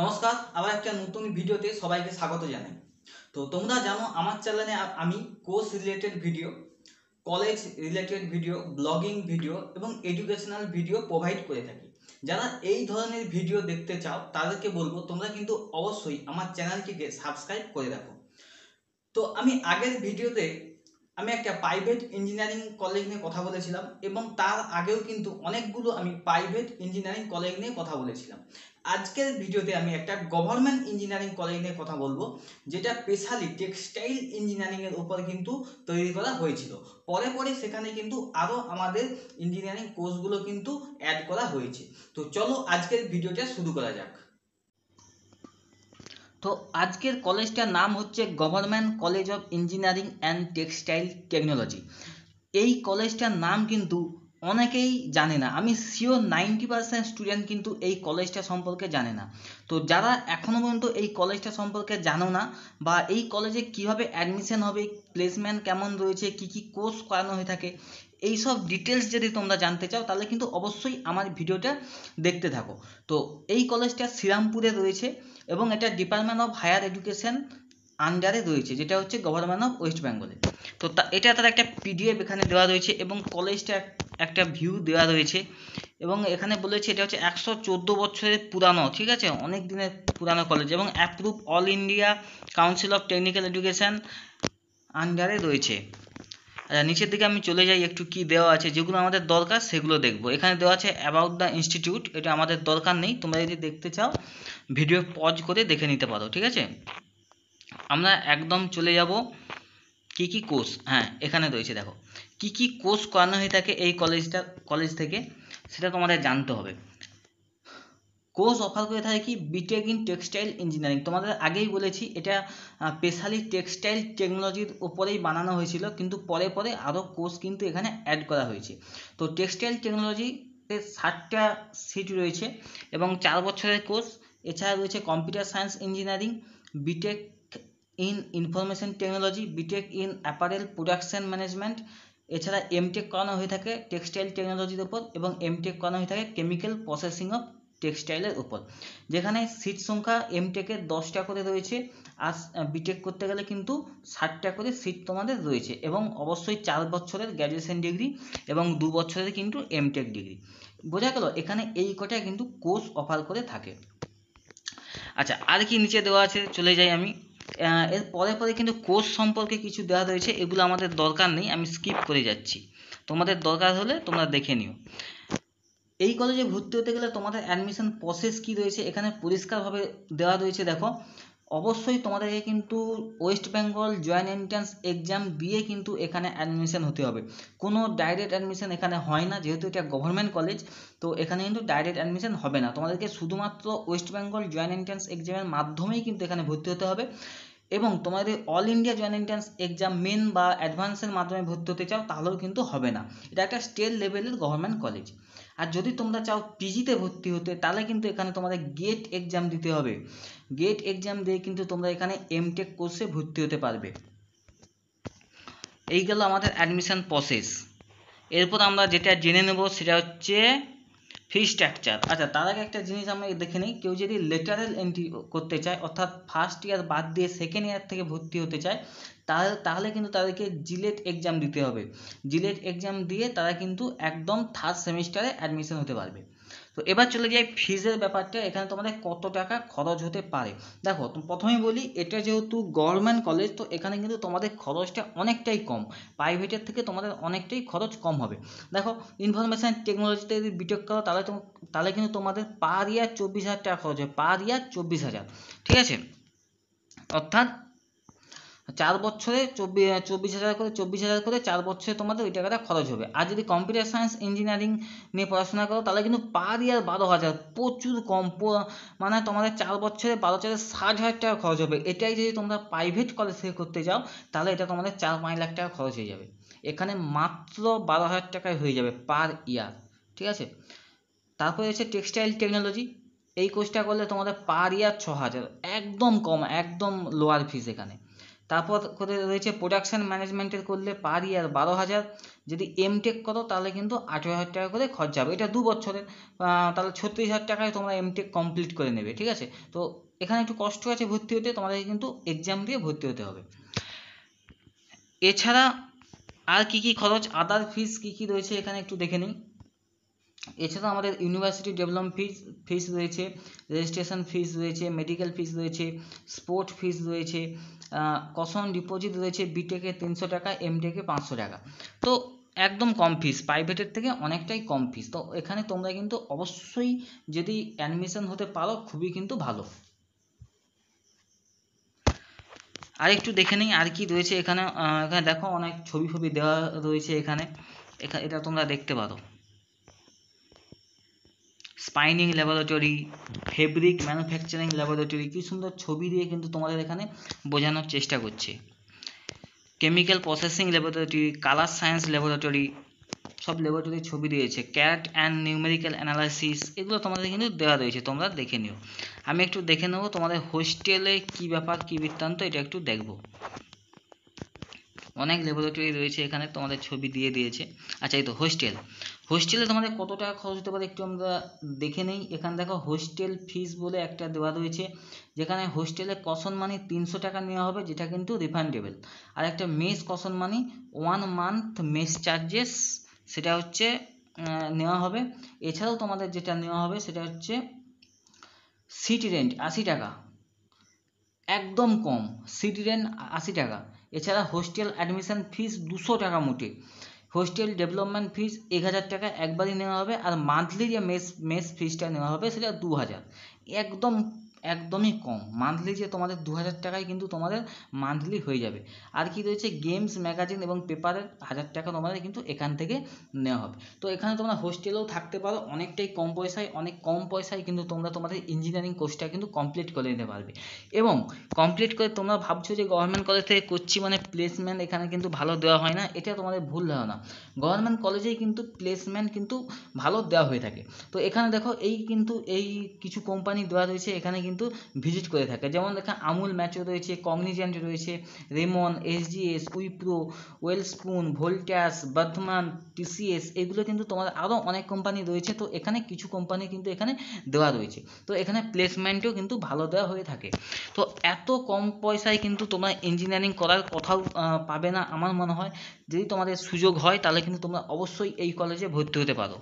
নমস্কার আবার একটা নতুন ভিডিওতে সবাইকে স্বাগত জানাই তো তোমরা জানো আমার চ্যানেলে আমি course related video college related video blogging video এবং এডুকেশনাল ভিডিও প্রোভাইড করে থাকি যারা এই ধরনের ভিডিও দেখতে চাও তাদেরকে বলবো তোমরা কিন্তু অবশ্যই আমার চ্যানেলটিকে সাবস্ক্রাইব করে রাখো তো আমি আগের ভিডিওতে আমি একটা প্রাইভেট ইঞ্জিনিয়ারিং কলেজ নিয়ে কথা বলেছিলাম এবং তার আগেও কিন্তু অনেকগুলো আমি প্রাইভেট ইঞ্জিনিয়ারিং কলেজ নিয়ে কথা বলেছিলাম আজকের ভিডিওতে আমি একটা গভর্নমেন্ট ইঞ্জিনিয়ারিং কলেজ নিয়ে কথা বলবো যেটা স্পেশালি টেক্সটাইল ইঞ্জিনিয়ারিংয়ের উপর কিন্তু তৈরি করা হয়েছিল পরে পরে সেখানে কিন্তু আরও আমাদের ইঞ্জিনিয়ারিং কোর্সগুলো কিন্তু অ্যাড করা হয়েছে তো চলো আজকের ভিডিওটা শুরু করা যাক তো আজকের কলেজটার নাম হচ্ছে government college of engineering and textile technology এই কলেজটার নাম কিন্তু অনেকেই জানে না আমি শিওর নাইনটি পার্সেন্ট স্টুডেন্ট কিন্তু এই কলেজটা সম্পর্কে জানে না তো যারা এখনও পর্যন্ত এই কলেজটা সম্পর্কে জানো না বা এই কলেজে কিভাবে অ্যাডমিশন হবে প্লেসমেন্ট কেমন রয়েছে কি কি কোর্স করানো হয়ে থাকে এই সব ডিটেলস যদি তোমরা জানতে চাও তাহলে কিন্তু অবশ্যই আমার ভিডিওটা দেখতে থাকো তো এই কলেজটা শ্রীরামপুরে রয়েছে এবং এটা ডিপার্টমেন্ট অফ হায়ার এডুকেশন আন্ডারে রয়েছে যেটা হচ্ছে গভর্নমেন্ট অফ ওয়েস্ট বেঙ্গলে তো এটা তার একটা পিডিএফ এখানে দেওয়া রয়েছে এবং কলেজটা একটা ভিউ দেওয়া রয়েছে এবং এখানে বলেছে এটা হচ্ছে একশো চোদ্দো বছরের পুরানো ঠিক আছে অনেক দিনের পুরানো কলেজ এবং approve all India council of technical education আন্ডারে রয়েছে আচ্ছা নিচের দিকে আমি চলে যাই একটু কি দেওয়া আছে যেগুলো আমাদের দরকার সেগুলো দেখব এখানে দেওয়া আছে অ্যাবাউট দ্য ইনস্টিটিউট এটা আমাদের দরকার নেই তোমরা যদি দেখতে চাও ভিডিও পজ করে দেখে নিতে পারো ঠিক আছে আমরা একদম চলে যাব কি কি কোর্স হ্যাঁ এখানে রয়েছে দেখো কি কি কোর্স করানো হয়ে থাকে এই কলেজটা কলেজ থেকে সেটা তোমাদের জানতে হবে কোর্স অফার করে থাকে কি বিটেক ইন টেক্সটাইল ইঞ্জিনিয়ারিং তোমাদের আগেই বলেছি এটা স্পেশালি টেক্সটাইল টেকনোলজির ওপরেই বানানো হয়েছিল কিন্তু পরে পরে আরও কোর্স কিন্তু এখানে অ্যাড করা হয়েছে তো টেক্সটাইল টেকনোলজিতে ষাটটা সিট রয়েছে এবং চার বছরের কোর্স এছাড়া রয়েছে computer science engineering BTech in information technology BTech in apparel production management এছাড়া এমটেক করানো হয়ে থাকে টেক্সটাইল টেকনোলজির ওপর এবং এমটেক করানো হয়ে থাকে কেমিক্যাল প্রসেসিং অফ টেক্সটাইলের ওপর যেখানে সিট সংখ্যা এমটেকের দশটা করে রয়েছে আর বিটেক করতে গেলে কিন্তু ষাটটা করে সিট তোমাদের রয়েছে এবং অবশ্যই চার বছরের গ্র্যাজুয়েশন ডিগ্রি এবং দু বছরের কিন্তু এমটেক ডিগ্রি বোঝা গেল এখানে এই কটা কিন্তু কোর্স অফার করে থাকে আচ্ছা আর কি নিচে দেওয়া আছে চলে যাই আমি এর পরে পরে কিন্তু কোর্স সম্পর্কে কিছু দেওয়া রয়েছে এগুলো আমাদের দরকার নেই আমি স্কিপ করে যাচ্ছি তোমাদের দরকার হলে তোমরা দেখে নিও এই কলেজে ভর্তি হতে গেলে তোমাদের অ্যাডমিশন প্রসেস কি রয়েছে এখানে পরিষ্কারভাবে দেওয়া রয়েছে দেখো অবশ্যই তোমাদেরকে কিন্তু West Bengal joint entrance exam দিয়ে কিন্তু এখানে অ্যাডমিশন হতে হবে কোনো ডাইরেক্ট অ্যাডমিশন এখানে হয় না যেহেতু এটা গভর্নমেন্ট কলেজ তো এখানে কিন্তু ডাইরেক্ট অ্যাডমিশন হবে না তোমাদেরকে শুধুমাত্র ওয়েস্ট বেঙ্গল জয়েন্ট এন্ট্রান্স এক্সামের মাধ্যমেই কিন্তু এখানে ভর্তি হতে হবে এবং তোমাদের all India joint entrance exam main বা অ্যাডভান্সের মাধ্যমে ভর্তি হতে চাও তাহলেও কিন্তু হবে না এটা একটা স্টেট লেভেলের গভর্নমেন্ট কলেজ আর যদি তোমরা চাও পিজিতে ভর্তি হতে তাহলে কিন্তু এখানে তোমাদের গেট এক্সাম দিতে হবে গেট এক্সাম দিয়ে কিন্তু তোমরা এখানে এম টেক কোর্সে ভর্তি হতে পারবে এই গেল আমাদের অ্যাডমিশন প্রসেস এরপর আমরা যেটা জেনে নেব সেটা হচ্ছে ফি স্ট্রাকচার আচ্ছা তার আগে একটা জিনিস আমরা দেখে নিই কেউ যদি লেটারাল এন্ট্রি করতে চায় অর্থাৎ ফার্স্ট ইয়ার বাদ দিয়ে সেকেন্ড ইয়ার থেকে ভর্তি হতে চায় তাহলে তাহলে কিন্তু তাদেরকে জিলেট এক্সাম দিতে হবে জিলেট এক্সাম দিয়ে তারা কিন্তু একদম থার্ড সেমিস্টারে অ্যাডমিশন হতে পারবে তো এবার চলে যাই ফিজের ব্যাপারটা এখানে তোমাদের কত টাকা খরচ হতে পারে দেখো প্রথমে বলি এটা যেহেতু গভর্নমেন্ট কলেজ তো এখানে কিন্তু তোমাদের খরচটা অনেকটাই কম প্রাইভেটের থেকে তোমাদের অনেকটাই খরচ কম হবে দেখো ইনফরমেশান টেকনোলজিতে যদি বিটেক করো তাহলে তাহলে কিন্তু তোমাদের পার ইয়ার চব্বিশ হাজার টাকা খরচ হবে পার ইয়ার চব্বিশ হাজার ঠিক আছে অর্থাৎ চার বছরে চব্বিশ হাজার করে চব্বিশ হাজার করে চার বছরে তোমাদের ওই টাকাটা খরচ হবে আর যদি কম্পিউটার সায়েন্স ইঞ্জিনিয়ারিং নিয়ে পড়াশোনা করো তাহলে কিন্তু পার ইয়ার বারো হাজার প্রচুর কম মানে তোমাদের চার বছরে বারো চারে ষাট হাজার টাকা খরচ হবে এটাই যদি তোমরা প্রাইভেট কলেজ থেকে করতে যাও তাহলে এটা তোমাদের চার পাঁচ লাখ টাকা খরচ হয়ে যাবে এখানে মাত্র বারো হাজার টাকায় হয়ে যাবে পার ইয়ার ঠিক আছে তারপরে হচ্ছে টেক্সটাইল টেকনোলজি এই কোর্সটা করলে তোমাদের পার ইয়ার ছ হাজার একদম কম একদম লোয়ার ফিস এখানে তারপর করে রয়েছে প্রোডাকশান ম্যানেজমেন্টের করলে পার ইয়ার বারো হাজার যদি এম টেক করো তাহলে কিন্তু আঠেরো হাজার টাকা করে খরচা হবে এটা দু বছরের তাহলে ছত্রিশ হাজার টাকায় তোমরা এম টেক কমপ্লিট করে নেবে ঠিক আছে তো এখানে একটু কষ্ট আছে ভর্তি হতে তোমাদেরকে কিন্তু এক্সাম দিয়ে ভর্তি হতে হবে এছাড়া আর কি কি খরচ আদার ফিস কি কি রয়েছে এখানে একটু দেখে নিই এছাড়া আমাদের ইউনিভার্সিটি ডেভেলপ ফিস ফিস রয়েছে রেজিস্ট্রেশন ফিস রয়েছে মেডিকেল ফিস রয়েছে স্পোর্ট ফিস রয়েছে কশন ডিপোজিট রয়েছে বিটেকে তিনশো টাকা এমটেকে পাঁচশো টাকা তো একদম কম ফিস প্রাইভেটের থেকে অনেকটাই কম ফিস তো এখানে তোমরা কিন্তু অবশ্যই যদি অ্যাডমিশন হতে পারো খুবই কিন্তু ভালো আর একটু দেখে নিই আর কি রয়েছে এখানে এখানে দেখো অনেক ছবি ফবি দেওয়া রয়েছে এখানে এটা তোমরা দেখতে পারো spinning laboratory fabric manufacturing laboratory কী সুন্দর ছবি দিয়ে কিন্তু তোমাদের এখানে বোঝানোর চেষ্টা করছে chemical processing laboratory colour science laboratory সব ল্যাবরেটরির ছবি দিয়েছে ক্যাট অ্যান্ড নিউমেরিক্যাল অ্যানালাইসিস এগুলো তোমাদের কিন্তু দেওয়া রয়েছে তোমরা দেখে নিও আমি একটু দেখে নেবো তোমাদের হোস্টেলে কি ব্যাপার কি বৃত্তান্ত এটা একটু দেখব অনেক ল্যাবরেটরি রয়েছে এখানে তোমাদের ছবি দিয়ে দিয়েছে আচ্ছা এই তো হোস্টেল হোস্টেলে তোমাদের কত টাকা খরচ হতে পারে একটু আমরা দেখে নেই এখানে দেখো হোস্টেল ফিস বলে একটা দেওয়া রয়েছে যেখানে হোস্টেলে কসন মানি তিনশো টাকা নেওয়া হবে যেটা কিন্তু রিফান্ডেবল আর একটা mess caution money one month mess charges সেটা হচ্ছে নেওয়া হবে এছাড়াও তোমাদের যেটা নেওয়া হবে সেটা হচ্ছে সিট রেন্ট আশি টাকা একদম কম সিট রেন্ট আশি টাকা এছাড়া হোস্টেল অ্যাডমিশন ফিস দুশো টাকা মোটে হোস্টেল ডেভেলপমেন্ট ফিস এক হাজার টাকা একবারই নেওয়া হবে আর মান্থলি যে মেস মেস ফিসটা নেওয়া হবে সেটা দু হাজার একদম একদমই কম মান্থলি যে তোমাদের দু হাজার টাকায় কিন্তু তোমাদের মান্থলি হয়ে যাবে আর কি রয়েছে গেমস ম্যাগাজিন এবং পেপারের হাজার টাকা তোমাদের কিন্তু এখান থেকে নেওয়া হবে তো এখানে তোমরা হোস্টেলেও থাকতে পারো অনেকটাই কম পয়সায় অনেক কম পয়সায় কিন্তু তোমরা তোমাদের ইঞ্জিনিয়ারিং কোর্সটা কিন্তু কমপ্লিট করে নিতে পারবে এবং কমপ্লিট করে তোমরা ভাবছো যে গভর্নমেন্ট কলেজ থেকে করছি মানে প্লেসমেন্ট এখানে কিন্তু ভালো দেওয়া হয় না এটা তোমাদের ভুল ধারণা গভর্নমেন্ট কলেজেই কিন্তু প্লেসমেন্ট কিন্তু ভালো দেওয়া হয়ে থাকে তো এখানে দেখো এই কিন্তু এই কিছু কোম্পানি দেওয়া রয়েছে এখানে কিন্তু ভিজিট করে থাকে যেমন দেখেন আমুল ম্যাচও রয়েছে কগনিজেন্ট রয়েছে Raymond SGS Wipro Welspun Voltas Bardhaman TCS এগুলো কিন্তু তোমার আরও অনেক কোম্পানি রয়েছে তো এখানে কিছু কোম্পানি কিন্তু এখানে দেওয়া রয়েছে তো এখানে প্লেসমেন্টও কিন্তু ভালো দেওয়া হয়ে থাকে তো এত কম পয়সায় কিন্তু তোমরা ইঞ্জিনিয়ারিং করার কথাও পাবে না আমার মনে হয় যদি তোমাদের সুযোগ হয় তাহলে কিন্তু তোমরা অবশ্যই এই কলেজে ভর্তি হতে পারো